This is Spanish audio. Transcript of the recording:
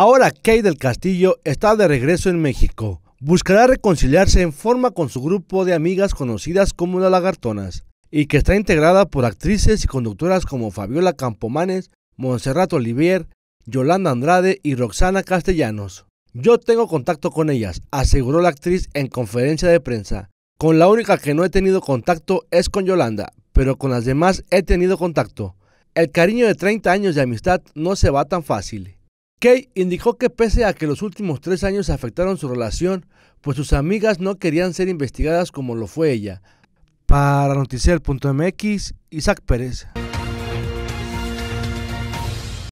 Ahora Kay del Castillo está de regreso en México. Buscará reconciliarse en forma con su grupo de amigas conocidas como las lagartonas y que está integrada por actrices y conductoras como Fabiola Campomanes, Montserrat Olivier, Yolanda Andrade y Roxana Castellanos. Yo tengo contacto con ellas, aseguró la actriz en conferencia de prensa. Con la única que no he tenido contacto es con Yolanda, pero con las demás he tenido contacto. El cariño de 30 años de amistad no se va tan fácil. Kay indicó que pese a que los últimos tres años afectaron su relación, pues sus amigas no querían ser investigadas como lo fue ella. Para Noticier.mx, Isaac Pérez.